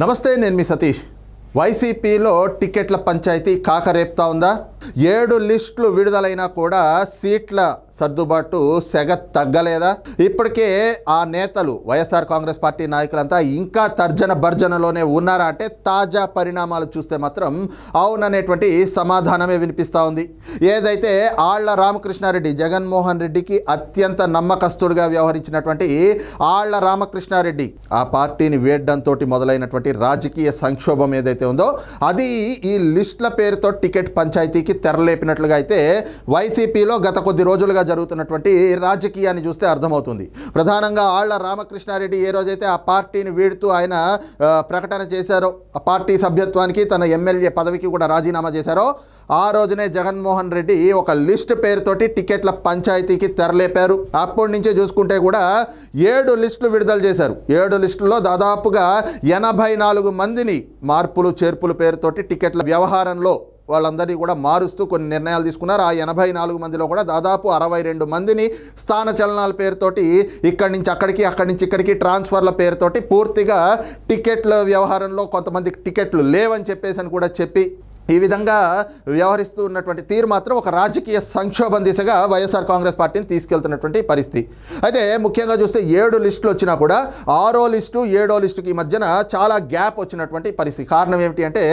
నమస్తే నేను మీ సతీష్ వైసీపీలో టికెట్ల పంచాయతీ కాకరేపుతా ఉందా ఏడు లిస్టులు విడుదలైనా కూడా సీట్ల సర్దుబాటు సెగ తగ్గలేదా ఇప్పటికే ఆ నేతలు వైఎస్ఆర్ కాంగ్రెస్ పార్టీ నాయకులంతా ఇంకా తర్జన భర్జనలోనే ఉన్నారా అంటే తాజా పరిణామాలు చూస్తే మాత్రం అవుననేటువంటి సమాధానమే వినిపిస్తూ ఉంది ఏదైతే ఆళ్ల రామకృష్ణారెడ్డి జగన్మోహన్ రెడ్డికి అత్యంత నమ్మకస్తుడిగా వ్యవహరించినటువంటి ఆళ్ల రామకృష్ణారెడ్డి ఆ పార్టీని వేయడంతో మొదలైనటువంటి రాజకీయ సంక్షోభం ఏదైతే ఉందో అది ఈ లిస్టుల పేరుతో టికెట్ పంచాయతీకి రాజకీయానికి తెరలేపినట్లుగా అయితే వైసీపీలో గత కొద్ది రోజులుగా జరుగుతున్నటువంటి రాజకీయాన్ని చూస్తే అర్థమవుతుంది ప్రధానంగా ఆళ్ల రామకృష్ణారెడ్డి ఏ రోజైతే ఆ పార్టీని వీడుతూ ఆయన ప్రకటన చేశారో ఆ పార్టీ సభ్యత్వానికి తన ఎమ్మెల్యే పదవికి కూడా రాజీనామా చేశారో ఆ రోజునే జగన్మోహన్ రెడ్డి ఒక లిస్ట్ పేరుతోటి టికెట్ల పంచాయతీకి తెరలేపారు అప్పటి నుంచే చూసుకుంటే కూడా ఏడు లిస్టులు విడుదల చేశారు ఏడు లిస్టుల్లో దాదాపుగా ఎనభై నాలుగు మందిని మార్పులు చేర్పులు పేరుతోటి టికెట్ల వ్యవహారంలో వాళ్ళందరినీ కూడా మారుస్తూ కొన్ని నిర్ణయాలు తీసుకున్నారు ఆ ఎనభై నాలుగు మందిలో కూడా దాదాపు అరవై రెండు మందిని చలనాల పేరుతోటి ఇక్కడి నుంచి అక్కడికి అక్కడి నుంచి ఇక్కడికి ట్రాన్స్ఫర్ల పేరుతోటి పూర్తిగా టికెట్ల వ్యవహారంలో కొంతమందికి టికెట్లు లేవని చెప్పేసి అని కూడా చెప్పి ఈ విధంగా వ్యవహరిస్తూ ఉన్నటువంటి తీరు మాత్రం ఒక రాజకీయ సంక్షోభం దిశగా వైఎస్ఆర్ కాంగ్రెస్ పార్టీని తీసుకెళ్తున్నటువంటి పరిస్థితి అయితే ముఖ్యంగా చూస్తే ఏడు లిస్టులు వచ్చినా కూడా ఆరో లిస్టు ఏడో లిస్టుకి మధ్యన చాలా గ్యాప్ వచ్చినటువంటి పరిస్థితి కారణం ఏమిటి అంటే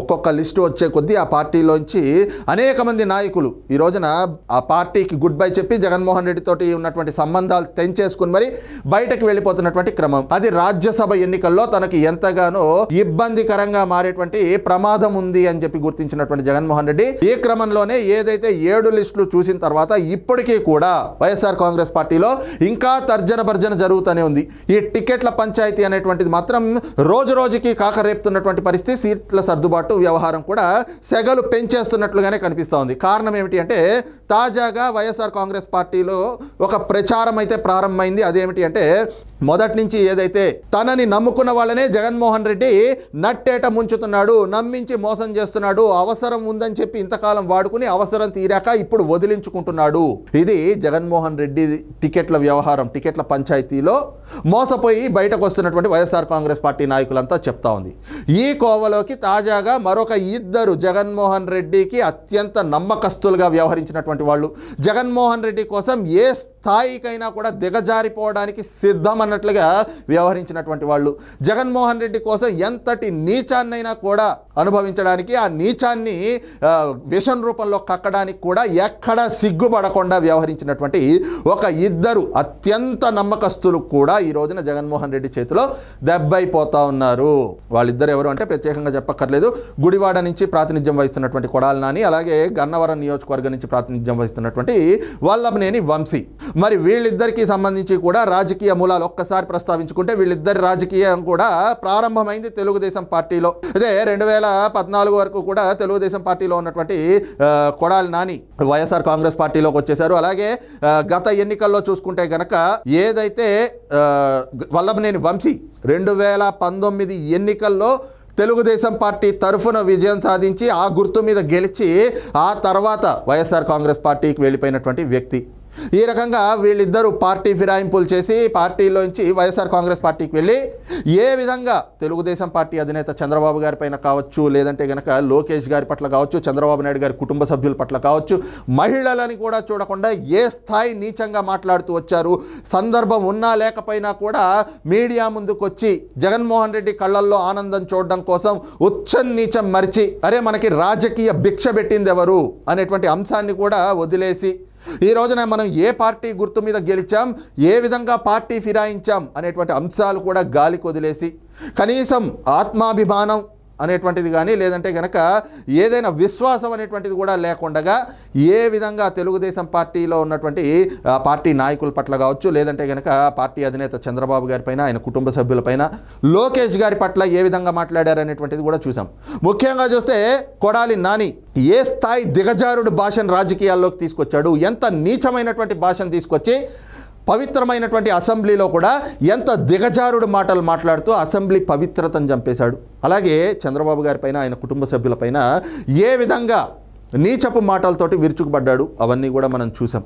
ఒక్కొక్క లిస్టు వచ్చే కొద్దీ ఆ పార్టీలోంచి అనేక మంది నాయకులు ఈ రోజున ఆ పార్టీకి గుడ్ బై చెప్పి జగన్మోహన్ రెడ్డితోటి ఉన్నటువంటి సంబంధాలు తెంచేసుకుని మరి బయటకు వెళ్ళిపోతున్నటువంటి క్రమం అది రాజ్యసభ ఎన్నికల్లో తనకి ఎంతగానో ఇబ్బందికరంగా మారేటువంటి ప్రమాదం ఉంది అని చెప్పి చెప్పి గుర్తించినటువంటి జగన్మోహన్ రెడ్డి ఈ క్రమంలోనే ఏదైతే ఏడు లిస్టులు చూసిన తర్వాత ఇప్పటికీ కూడా వైఎస్ఆర్ కాంగ్రెస్ పార్టీలో ఇంకా తర్జన భర్జన జరుగుతూనే ఉంది ఈ టికెట్ల పంచాయతీ అనేటువంటిది మాత్రం రోజు రోజుకి కాకరేపుతున్నటువంటి పరిస్థితి సీట్ల సర్దుబాటు వ్యవహారం కూడా సెగలు పెంచేస్తున్నట్లుగానే కనిపిస్తూ ఉంది కారణం ఏమిటి అంటే తాజాగా వైఎస్ఆర్ కాంగ్రెస్ పార్టీలో ఒక ప్రచారం అయితే ప్రారంభమైంది అదేమిటి అంటే మొదటి నుంచి ఏదైతే తనని నమ్ముకున్న వాళ్ళనే జగన్మోహన్ రెడ్డి నట్టేట ముంచుతున్నాడు నమ్మించి మోసం చేస్తున్నాడు వాడుతున్నాడు అవసరం ఉందని చెప్పి ఇంతకాలం వాడుకుని అవసరం తీరాక ఇప్పుడు వదిలించుకుంటున్నాడు ఇది జగన్మోహన్ రెడ్డి టికెట్ల వ్యవహారం టికెట్ల పంచాయతీలో మోసపోయి బయటకు వస్తున్నటువంటి వైఎస్ఆర్ కాంగ్రెస్ పార్టీ నాయకులంతా చెప్తా ఉంది ఈ కోవలోకి తాజాగా మరొక ఇద్దరు జగన్మోహన్ రెడ్డికి అత్యంత నమ్మకస్తులుగా వ్యవహరించినటువంటి వాళ్ళు జగన్మోహన్ రెడ్డి కోసం ఏ స్థాయికైనా కూడా దిగజారిపోవడానికి సిద్ధమన్నట్లుగా వ్యవహరించినటువంటి వాళ్ళు జగన్మోహన్ రెడ్డి కోసం ఎంతటి నీచాన్నైనా కూడా అనుభవించడానికి ఆ నీచాన్ని విషం రూపంలో కక్కడానికి కూడా ఎక్కడ సిగ్గుపడకుండా వ్యవహరించినటువంటి ఒక ఇద్దరు అత్యంత నమ్మకస్తులు కూడా ఈ రోజున జగన్మోహన్ రెడ్డి చేతిలో దెబ్బైపోతా ఉన్నారు వాళ్ళిద్దరు ఎవరు అంటే ప్రత్యేకంగా చెప్పక్కర్లేదు గుడివాడ నుంచి ప్రాతినిధ్యం వహిస్తున్నటువంటి కొడాల నాని అలాగే గన్నవరం నియోజకవర్గం నుంచి ప్రాతినిధ్యం వహిస్తున్నటువంటి వల్లభనేని వంశీ మరి వీళ్ళిద్దరికీ సంబంధించి కూడా రాజకీయ మూలాలు ఒక్కసారి ప్రస్తావించుకుంటే వీళ్ళిద్దరి రాజకీయం కూడా ప్రారంభమైంది తెలుగుదేశం పార్టీలో అదే రెండు వేల వేల పద్నాలుగు వరకు కూడా తెలుగుదేశం పార్టీలో ఉన్నటువంటి కొడాలి నాని వైఎస్ఆర్ కాంగ్రెస్ పార్టీలోకి వచ్చేసారు అలాగే గత ఎన్నికల్లో చూసుకుంటే గనక ఏదైతే వల్లభనేని వంశీ రెండు వేల పంతొమ్మిది ఎన్నికల్లో తెలుగుదేశం పార్టీ తరఫున విజయం సాధించి ఆ గుర్తు మీద గెలిచి ఆ తర్వాత వైఎస్ఆర్ కాంగ్రెస్ పార్టీకి వెళ్ళిపోయినటువంటి వ్యక్తి ఈ రకంగా వీళ్ళిద్దరూ పార్టీ ఫిరాయింపులు చేసి పార్టీలోంచి వైఎస్ఆర్ కాంగ్రెస్ పార్టీకి వెళ్ళి ఏ విధంగా తెలుగుదేశం పార్టీ అధినేత చంద్రబాబు గారి పైన కావచ్చు లేదంటే గనక లోకేష్ గారి పట్ల కావచ్చు చంద్రబాబు నాయుడు గారి కుటుంబ సభ్యుల పట్ల కావచ్చు మహిళలని కూడా చూడకుండా ఏ స్థాయి నీచంగా మాట్లాడుతూ వచ్చారు సందర్భం ఉన్నా లేకపోయినా కూడా మీడియా ముందుకు వచ్చి జగన్మోహన్ రెడ్డి కళ్ళల్లో ఆనందం చూడడం కోసం ఉచ్చం నీచం మరిచి అరే మనకి రాజకీయ భిక్ష పెట్టింది ఎవరు అనేటువంటి అంశాన్ని కూడా వదిలేసి ఈ రోజున మనం ఏ పార్టీ గుర్తు మీద గెలిచాం ఏ విధంగా పార్టీ ఫిరాయించాం అనేటువంటి అంశాలు కూడా గాలికి వదిలేసి కనీసం ఆత్మాభిమానం అనేటువంటిది కానీ లేదంటే కనుక ఏదైనా విశ్వాసం అనేటువంటిది కూడా లేకుండగా ఏ విధంగా తెలుగుదేశం పార్టీలో ఉన్నటువంటి పార్టీ నాయకుల పట్ల కావచ్చు లేదంటే కనుక పార్టీ అధినేత చంద్రబాబు గారి పైన ఆయన కుటుంబ సభ్యులపైన లోకేష్ గారి పట్ల ఏ విధంగా మాట్లాడారు అనేటువంటిది కూడా చూసాం ముఖ్యంగా చూస్తే కొడాలి నాని ఏ స్థాయి దిగజారుడు భాషను రాజకీయాల్లోకి తీసుకొచ్చాడు ఎంత నీచమైనటువంటి భాషను తీసుకొచ్చి పవిత్రమైనటువంటి అసెంబ్లీలో కూడా ఎంత దిగజారుడు మాటలు మాట్లాడుతూ అసెంబ్లీ పవిత్రతను చంపేశాడు అలాగే చంద్రబాబు గారిపైన ఆయన కుటుంబ సభ్యులపైన ఏ విధంగా నీచపు మాటలతోటి విరుచుకుపడ్డాడు అవన్నీ కూడా మనం చూసాం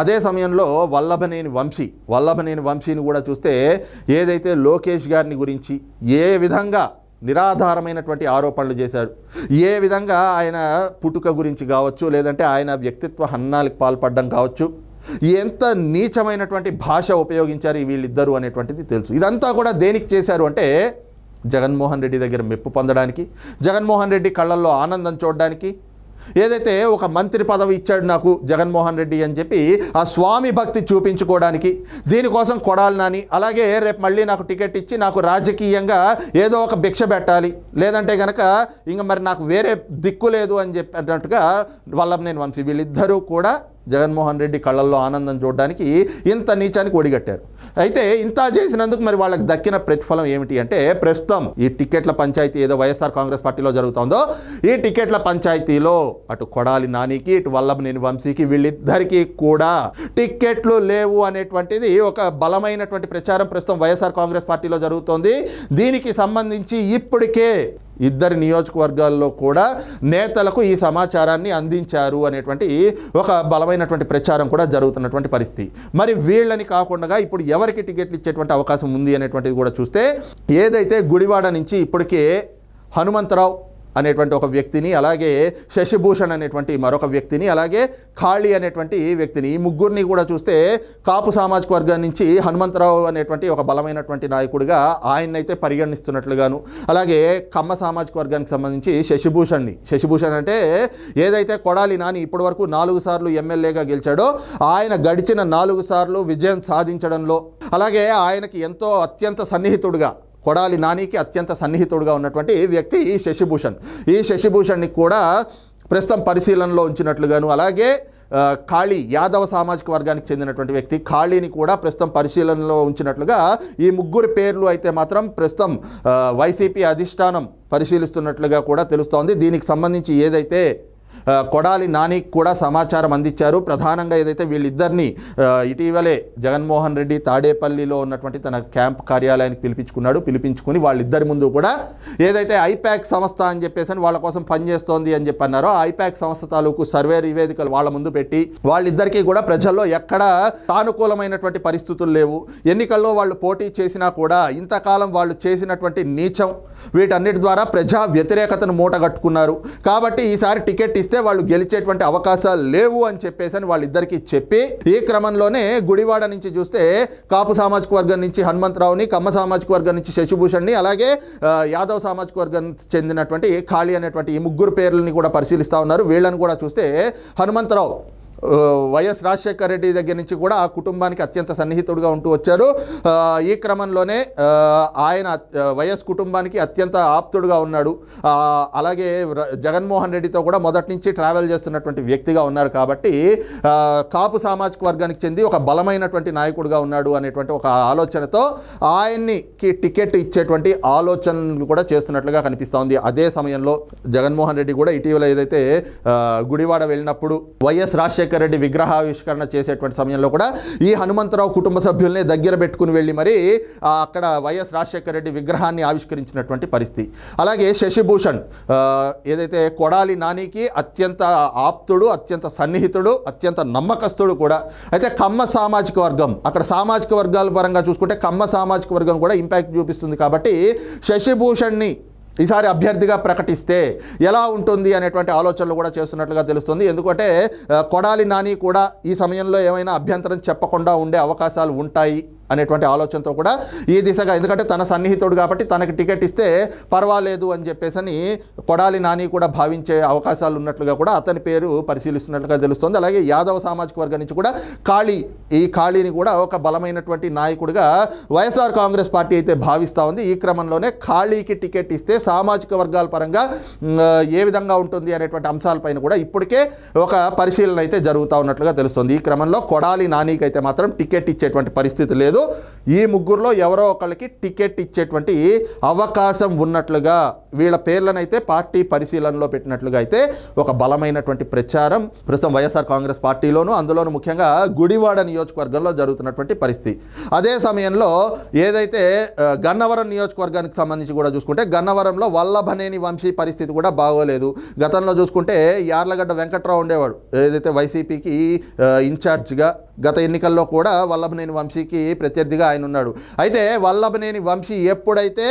అదే సమయంలో వల్లభనేని వంశీ వల్లభనేని వంశీని కూడా చూస్తే ఏదైతే లోకేష్ గారిని గురించి ఏ విధంగా నిరాధారమైనటువంటి ఆరోపణలు చేశాడు ఏ విధంగా ఆయన పుట్టుక గురించి కావచ్చు లేదంటే ఆయన వ్యక్తిత్వ హన్నాలకు పాల్పడడం కావచ్చు ఎంత నీచమైనటువంటి భాష ఉపయోగించారు వీళ్ళిద్దరూ అనేటువంటిది తెలుసు ఇదంతా కూడా దేనికి చేశారు అంటే జగన్మోహన్ రెడ్డి దగ్గర మెప్పు పొందడానికి జగన్మోహన్ రెడ్డి కళ్ళల్లో ఆనందం చూడడానికి ఏదైతే ఒక మంత్రి పదవి ఇచ్చాడు నాకు జగన్మోహన్ రెడ్డి అని చెప్పి ఆ స్వామి భక్తి చూపించుకోవడానికి దీనికోసం కొడాలి నాని అలాగే రేపు మళ్ళీ నాకు టికెట్ ఇచ్చి నాకు రాజకీయంగా ఏదో ఒక భిక్ష పెట్టాలి లేదంటే కనుక ఇంకా మరి నాకు వేరే దిక్కు లేదు అని చెప్పినట్టుగా అన్నట్టుగా నేను వంశీ వీళ్ళిద్దరూ కూడా జగన్మోహన్ రెడ్డి కళ్ళల్లో ఆనందం చూడడానికి ఇంత నీచానికి ఒడిగట్టారు అయితే ఇంత చేసినందుకు మరి వాళ్ళకి దక్కిన ప్రతిఫలం ఏమిటి అంటే ప్రస్తుతం ఈ టికెట్ల పంచాయతీ ఏదో వైఎస్ఆర్ కాంగ్రెస్ పార్టీలో జరుగుతుందో ఈ టికెట్ల పంచాయతీలో అటు కొడాలి నానికి ఇటు వల్లభనేని వంశీకి వీళ్ళిద్దరికీ కూడా టిక్కెట్లు లేవు అనేటువంటిది ఒక బలమైనటువంటి ప్రచారం ప్రస్తుతం వైఎస్ఆర్ కాంగ్రెస్ పార్టీలో జరుగుతోంది దీనికి సంబంధించి ఇప్పటికే ఇద్దరు నియోజకవర్గాల్లో కూడా నేతలకు ఈ సమాచారాన్ని అందించారు అనేటువంటి ఒక బలమైనటువంటి ప్రచారం కూడా జరుగుతున్నటువంటి పరిస్థితి మరి వీళ్ళని కాకుండా ఇప్పుడు ఎవరికి టికెట్లు ఇచ్చేటువంటి అవకాశం ఉంది అనేటువంటిది కూడా చూస్తే ఏదైతే గుడివాడ నుంచి ఇప్పటికే హనుమంతరావు అనేటువంటి ఒక వ్యక్తిని అలాగే శశిభూషణ్ అనేటువంటి మరొక వ్యక్తిని అలాగే ఖాళీ అనేటువంటి వ్యక్తిని ఈ ముగ్గురిని కూడా చూస్తే కాపు సామాజిక వర్గం నుంచి హనుమంతరావు అనేటువంటి ఒక బలమైనటువంటి నాయకుడిగా ఆయన్నైతే పరిగణిస్తున్నట్లుగాను అలాగే కమ్మ సామాజిక వర్గానికి సంబంధించి శశిభూషణ్ని శశిభూషణ్ అంటే ఏదైతే కొడాలి నాని ఇప్పటి వరకు నాలుగు సార్లు ఎమ్మెల్యేగా గెలిచాడో ఆయన గడిచిన నాలుగు సార్లు విజయం సాధించడంలో అలాగే ఆయనకి ఎంతో అత్యంత సన్నిహితుడుగా కొడాలి నానికి అత్యంత సన్నిహితుడుగా ఉన్నటువంటి వ్యక్తి ఈ శశిభూషణ్ ఈ శశిభూషణ్ని కూడా ప్రస్తుతం పరిశీలనలో ఉంచినట్లుగాను అలాగే ఖాళీ యాదవ సామాజిక వర్గానికి చెందినటువంటి వ్యక్తి ఖాళీని కూడా ప్రస్తుతం పరిశీలనలో ఉంచినట్లుగా ఈ ముగ్గురు పేర్లు అయితే మాత్రం ప్రస్తుతం వైసీపీ అధిష్టానం పరిశీలిస్తున్నట్లుగా కూడా తెలుస్తోంది దీనికి సంబంధించి ఏదైతే కొడాలి నానికి కూడా సమాచారం అందించారు ప్రధానంగా ఏదైతే వీళ్ళిద్దరినీ ఇటీవలే జగన్మోహన్ రెడ్డి తాడేపల్లిలో ఉన్నటువంటి తన క్యాంప్ కార్యాలయానికి పిలిపించుకున్నాడు పిలిపించుకుని వాళ్ళిద్దరి ముందు కూడా ఏదైతే ఐప్యాక్ సంస్థ అని చెప్పేసి వాళ్ళ కోసం పనిచేస్తోంది అని చెప్పి ఐపాక్ ఐప్యాక్ సంస్థ తాలూకు సర్వే నివేదికలు వాళ్ళ ముందు పెట్టి వాళ్ళిద్దరికీ కూడా ప్రజల్లో ఎక్కడ సానుకూలమైనటువంటి పరిస్థితులు లేవు ఎన్నికల్లో వాళ్ళు పోటీ చేసినా కూడా ఇంతకాలం వాళ్ళు చేసినటువంటి నీచం వీటన్నిటి ద్వారా ప్రజా వ్యతిరేకతను మూటగట్టుకున్నారు కాబట్టి ఈసారి టికెట్ ఇస్తే వాళ్ళు గెలిచేటువంటి అవకాశాలు లేవు అని చెప్పేసి అని వాళ్ళిద్దరికీ చెప్పి ఈ క్రమంలోనే గుడివాడ నుంచి చూస్తే కాపు సామాజిక వర్గం నుంచి హనుమంతరావుని కమ్మ సామాజిక వర్గం నుంచి శశిభూషణ్ని అలాగే యాదవ్ సామాజిక వర్గం చెందినటువంటి ఖాళీ అనేటువంటి ఈ ముగ్గురు పేర్లని కూడా పరిశీలిస్తూ ఉన్నారు వీళ్ళని కూడా చూస్తే హనుమంతరావు వైఎస్ రాజశేఖర రెడ్డి దగ్గర నుంచి కూడా ఆ కుటుంబానికి అత్యంత సన్నిహితుడుగా ఉంటూ వచ్చారు ఈ క్రమంలోనే ఆయన వైఎస్ కుటుంబానికి అత్యంత ఆప్తుడుగా ఉన్నాడు అలాగే జగన్మోహన్ రెడ్డితో కూడా మొదటి నుంచి ట్రావెల్ చేస్తున్నటువంటి వ్యక్తిగా ఉన్నారు కాబట్టి కాపు సామాజిక వర్గానికి చెంది ఒక బలమైనటువంటి నాయకుడుగా ఉన్నాడు అనేటువంటి ఒక ఆలోచనతో ఆయన్నికి టికెట్ ఇచ్చేటువంటి ఆలోచనలు కూడా చేస్తున్నట్లుగా కనిపిస్తోంది అదే సమయంలో జగన్మోహన్ రెడ్డి కూడా ఇటీవల ఏదైతే గుడివాడ వెళ్ళినప్పుడు వైఎస్ రాజశేఖర్ రాజశేఖర రెడ్డి విగ్రహావిష్కరణ చేసేటువంటి సమయంలో కూడా ఈ హనుమంతరావు కుటుంబ సభ్యుల్ని దగ్గర పెట్టుకుని వెళ్ళి మరి అక్కడ వైఎస్ రాజశేఖర రెడ్డి విగ్రహాన్ని ఆవిష్కరించినటువంటి పరిస్థితి అలాగే శశిభూషణ్ ఏదైతే కొడాలి నానికి అత్యంత ఆప్తుడు అత్యంత సన్నిహితుడు అత్యంత నమ్మకస్తుడు కూడా అయితే కమ్మ సామాజిక వర్గం అక్కడ సామాజిక వర్గాల పరంగా చూసుకుంటే కమ్మ సామాజిక వర్గం కూడా ఇంపాక్ట్ చూపిస్తుంది కాబట్టి శశిభూషణ్ని ఈసారి అభ్యర్థిగా ప్రకటిస్తే ఎలా ఉంటుంది అనేటువంటి ఆలోచనలు కూడా చేస్తున్నట్లుగా తెలుస్తుంది ఎందుకంటే కొడాలి నాని కూడా ఈ సమయంలో ఏమైనా అభ్యంతరం చెప్పకుండా ఉండే అవకాశాలు ఉంటాయి అనేటువంటి ఆలోచనతో కూడా ఈ దిశగా ఎందుకంటే తన సన్నిహితుడు కాబట్టి తనకి టికెట్ ఇస్తే పర్వాలేదు అని చెప్పేసి కొడాలి నాని కూడా భావించే అవకాశాలు ఉన్నట్లుగా కూడా అతని పేరు పరిశీలిస్తున్నట్లుగా తెలుస్తుంది అలాగే యాదవ సామాజిక వర్గం నుంచి కూడా ఖాళీ ఈ ఖాళీని కూడా ఒక బలమైనటువంటి నాయకుడిగా వైఎస్ఆర్ కాంగ్రెస్ పార్టీ అయితే భావిస్తూ ఉంది ఈ క్రమంలోనే ఖాళీకి టికెట్ ఇస్తే సామాజిక వర్గాల పరంగా ఏ విధంగా ఉంటుంది అనేటువంటి అంశాలపైన కూడా ఇప్పటికే ఒక పరిశీలన అయితే జరుగుతూ ఉన్నట్లుగా తెలుస్తుంది ఈ క్రమంలో కొడాలి నానికి అయితే మాత్రం టికెట్ ఇచ్చేటువంటి పరిస్థితి లేదు ఈ ముగ్గురులో ఎవరో ఒకళ్ళకి టికెట్ ఇచ్చేటువంటి అవకాశం ఉన్నట్లుగా వీళ్ళ పేర్లనైతే పార్టీ పరిశీలనలో పెట్టినట్లుగా అయితే ఒక బలమైనటువంటి ప్రచారం ప్రస్తుతం వైఎస్ఆర్ కాంగ్రెస్ పార్టీలోను అందులోనూ ముఖ్యంగా గుడివాడ నియోజకవర్గంలో జరుగుతున్నటువంటి పరిస్థితి అదే సమయంలో ఏదైతే గన్నవరం నియోజకవర్గానికి సంబంధించి కూడా చూసుకుంటే గన్నవరంలో వల్లభనేని వంశీ పరిస్థితి కూడా బాగోలేదు గతంలో చూసుకుంటే యార్లగడ్డ వెంకట్రావు ఉండేవాడు ఏదైతే వైసీపీకి ఇన్ఛార్జ్గా గత ఎన్నికల్లో కూడా వల్లభనేని వంశీకి ప్రత్యర్థిగా ఆయన ఉన్నాడు అయితే వల్లభనేని వంశీ ఎప్పుడైతే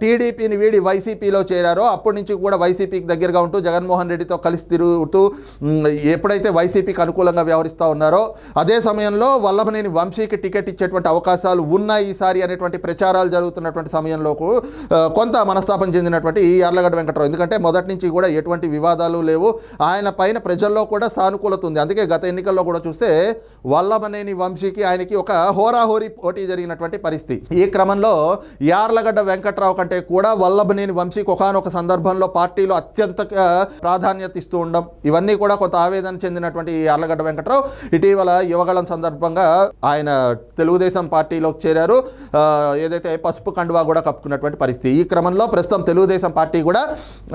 టీడీపీని వీడి వైసీపీలో చేరారో అప్పటి నుంచి కూడా వైసీపీకి దగ్గరగా ఉంటూ జగన్మోహన్ రెడ్డితో కలిసి తిరుగుతూ ఎప్పుడైతే వైసీపీకి అనుకూలంగా వ్యవహరిస్తూ ఉన్నారో అదే సమయంలో వల్లభనేని వంశీకి టికెట్ ఇచ్చేటువంటి అవకాశాలు ఉన్నాయి ఈసారి అనేటువంటి ప్రచారాలు జరుగుతున్నటువంటి సమయంలో కొంత మనస్తాపం చెందినటువంటి ఈ యార్లగడ్డ వెంకటరావు ఎందుకంటే మొదటి నుంచి కూడా ఎటువంటి వివాదాలు లేవు ఆయన పైన ప్రజల్లో కూడా సానుకూలత ఉంది అందుకే గత ఎన్నికల్లో కూడా చూస్తే వల్లభనేని వంశీకి ఆయనకి ఒక హోరాహోరీ పోటీ జరిగినటువంటి పరిస్థితి ఈ క్రమంలో యార్లగడ్డ వెంకట వెంకట్రావు కంటే కూడా వల్లభనేని వంశీకి ఒకనొక సందర్భంలో పార్టీలో అత్యంత ప్రాధాన్యత ఇస్తూ ఉండడం ఇవన్నీ కూడా కొంత ఆవేదన చెందినటువంటి అర్లగడ్డ వెంకట్రావు ఇటీవల యువగళం సందర్భంగా ఆయన తెలుగుదేశం పార్టీలోకి చేరారు ఏదైతే పసుపు కండువా కూడా కప్పుకున్నటువంటి పరిస్థితి ఈ క్రమంలో ప్రస్తుతం తెలుగుదేశం పార్టీ కూడా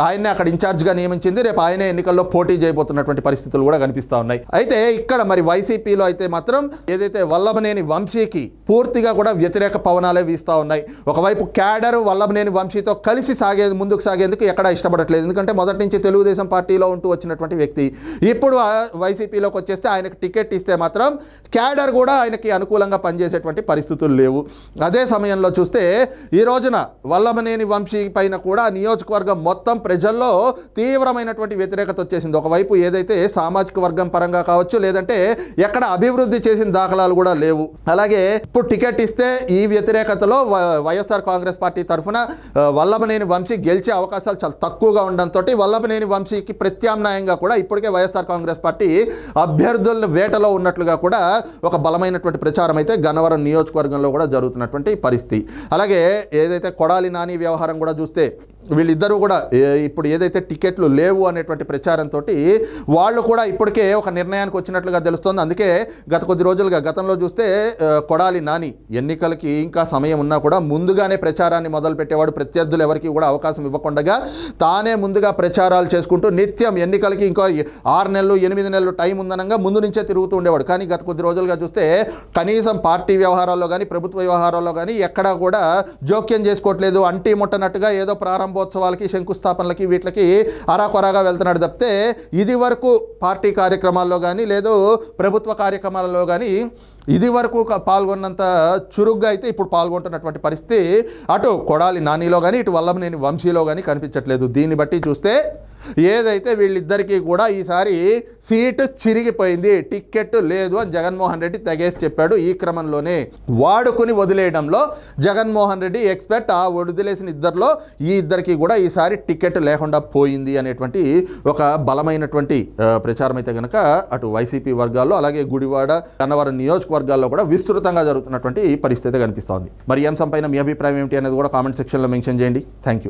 ఆయన్నే అక్కడ ఇన్ఛార్జ్గా నియమించింది రేపు ఆయనే ఎన్నికల్లో పోటీ చేయబోతున్నటువంటి పరిస్థితులు కూడా కనిపిస్తూ ఉన్నాయి అయితే ఇక్కడ మరి వైసీపీలో అయితే మాత్రం ఏదైతే వల్లభనేని వంశీకి పూర్తిగా కూడా వ్యతిరేక పవనాలే వీస్తూ ఉన్నాయి ఒకవైపు క్యాడర్ వల్లభనేని వంశీతో కలిసి సాగే ముందుకు సాగేందుకు ఎక్కడ ఇష్టపడట్లేదు ఎందుకంటే మొదటి నుంచి తెలుగుదేశం పార్టీలో ఉంటూ వచ్చినటువంటి వ్యక్తి ఇప్పుడు వైసీపీలోకి వచ్చేస్తే ఆయనకు టికెట్ ఇస్తే మాత్రం క్యాడర్ కూడా ఆయనకి అనుకూలంగా పనిచేసేటువంటి పరిస్థితులు లేవు అదే సమయంలో చూస్తే ఈ రోజున వల్లభనేని వంశీ పైన కూడా నియోజకవర్గం మొత్తం ప్రజల్లో తీవ్రమైనటువంటి వ్యతిరేకత వచ్చేసింది ఒకవైపు ఏదైతే సామాజిక వర్గం పరంగా కావచ్చు లేదంటే ఎక్కడ అభివృద్ధి చేసిన దాఖలాలు కూడా లేవు అలాగే ఇప్పుడు టికెట్ ఇస్తే ఈ వ్యతిరేకతలో వైఎస్ఆర్ కాంగ్రెస్ పార్టీ తరఫున వల్లభనేని వంశీ గెలిచే అవకాశాలు చాలా తక్కువగా ఉండడంతో వల్లభనేని వంశీకి ప్రత్యామ్నాయంగా కూడా ఇప్పటికే వైఎస్ఆర్ కాంగ్రెస్ పార్టీ అభ్యర్థులను వేటలో ఉన్నట్లుగా కూడా ఒక బలమైనటువంటి ప్రచారం అయితే గన్నవరం నియోజకవర్గంలో కూడా జరుగుతున్నటువంటి పరిస్థితి అలాగే ఏదైతే కొడాలి నాని వ్యవహారం కూడా చూస్తే వీళ్ళిద్దరూ కూడా ఇప్పుడు ఏదైతే టికెట్లు లేవు అనేటువంటి ప్రచారంతో వాళ్ళు కూడా ఇప్పటికే ఒక నిర్ణయానికి వచ్చినట్లుగా తెలుస్తోంది అందుకే గత కొద్ది రోజులుగా గతంలో చూస్తే కొడాలి నాని ఎన్నికలకి ఇంకా సమయం ఉన్నా కూడా ముందుగానే ప్రచారాన్ని మొదలుపెట్టేవాడు ప్రత్యర్థులు ఎవరికి కూడా అవకాశం ఇవ్వకుండా తానే ముందుగా ప్రచారాలు చేసుకుంటూ నిత్యం ఎన్నికలకి ఇంకా ఆరు నెలలు ఎనిమిది నెలలు టైం ఉందనగా ముందు నుంచే తిరుగుతూ ఉండేవాడు కానీ గత కొద్ది రోజులుగా చూస్తే కనీసం పార్టీ వ్యవహారాల్లో కానీ ప్రభుత్వ వ్యవహారాల్లో కానీ ఎక్కడా కూడా జోక్యం చేసుకోవట్లేదు అంటీ ముట్టనట్టుగా ఏదో ప్రారంభం ప్రారంభోత్సవాలకి శంకుస్థాపనలకి వీటికి అరాకొరాగా వెళ్తున్నాడు తప్పితే ఇది వరకు పార్టీ కార్యక్రమాల్లో కానీ లేదు ప్రభుత్వ కార్యక్రమాలలో కానీ ఇది వరకు పాల్గొన్నంత చురుగ్గా అయితే ఇప్పుడు పాల్గొంటున్నటువంటి పరిస్థితి అటు కొడాలి నానిలో కానీ ఇటు వల్లభనేని వంశీలో కానీ కనిపించట్లేదు దీన్ని బట్టి చూస్తే ఏదైతే వీళ్ళిద్దరికీ కూడా ఈసారి సీటు చిరిగిపోయింది టిక్కెట్ లేదు అని జగన్మోహన్ రెడ్డి తెగేసి చెప్పాడు ఈ క్రమంలోనే వాడుకుని వదిలేయడంలో జగన్మోహన్ రెడ్డి ఎక్స్పెక్ట్ ఆ వదిలేసిన ఇద్దరిలో ఈ ఇద్దరికీ కూడా ఈసారి టికెట్ లేకుండా పోయింది అనేటువంటి ఒక బలమైనటువంటి ప్రచారం అయితే కనుక అటు వైసీపీ వర్గాల్లో అలాగే గుడివాడ గన్నవరం నియోజకవర్గాల్లో కూడా విస్తృతంగా జరుగుతున్నటువంటి పరిస్థితి కనిపిస్తోంది మరి ఈ అంశంపైన మీ అభిప్రాయం ఏంటి అనేది కూడా కామెంట్ సెక్షన్లో మెన్షన్ చేయండి థ్యాంక్ యూ